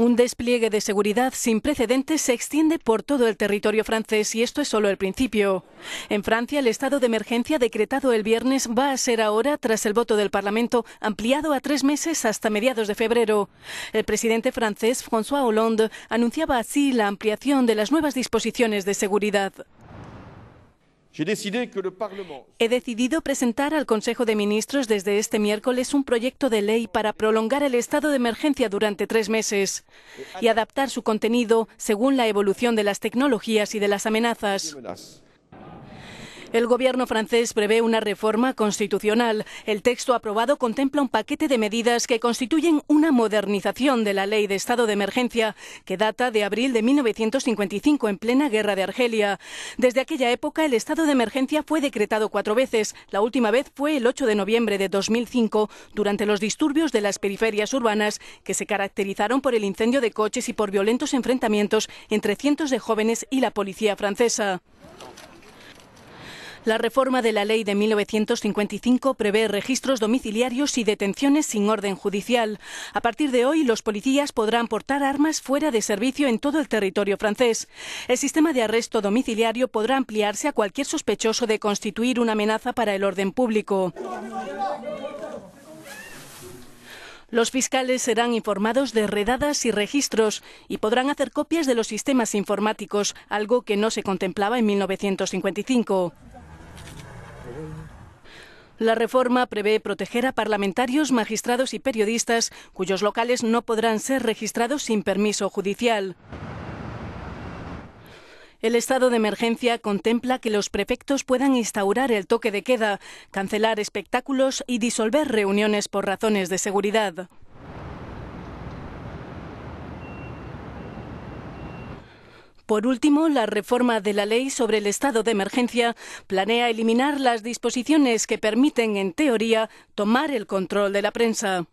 Un despliegue de seguridad sin precedentes se extiende por todo el territorio francés y esto es solo el principio. En Francia, el estado de emergencia decretado el viernes va a ser ahora, tras el voto del Parlamento, ampliado a tres meses hasta mediados de febrero. El presidente francés François Hollande anunciaba así la ampliación de las nuevas disposiciones de seguridad. He decidido presentar al Consejo de Ministros desde este miércoles un proyecto de ley para prolongar el estado de emergencia durante tres meses y adaptar su contenido según la evolución de las tecnologías y de las amenazas. El gobierno francés prevé una reforma constitucional. El texto aprobado contempla un paquete de medidas que constituyen una modernización de la ley de estado de emergencia que data de abril de 1955 en plena guerra de Argelia. Desde aquella época el estado de emergencia fue decretado cuatro veces. La última vez fue el 8 de noviembre de 2005 durante los disturbios de las periferias urbanas que se caracterizaron por el incendio de coches y por violentos enfrentamientos entre cientos de jóvenes y la policía francesa. La reforma de la ley de 1955 prevé registros domiciliarios y detenciones sin orden judicial. A partir de hoy, los policías podrán portar armas fuera de servicio en todo el territorio francés. El sistema de arresto domiciliario podrá ampliarse a cualquier sospechoso de constituir una amenaza para el orden público. Los fiscales serán informados de redadas y registros y podrán hacer copias de los sistemas informáticos, algo que no se contemplaba en 1955. La reforma prevé proteger a parlamentarios, magistrados y periodistas cuyos locales no podrán ser registrados sin permiso judicial. El estado de emergencia contempla que los prefectos puedan instaurar el toque de queda, cancelar espectáculos y disolver reuniones por razones de seguridad. Por último, la reforma de la ley sobre el estado de emergencia planea eliminar las disposiciones que permiten, en teoría, tomar el control de la prensa.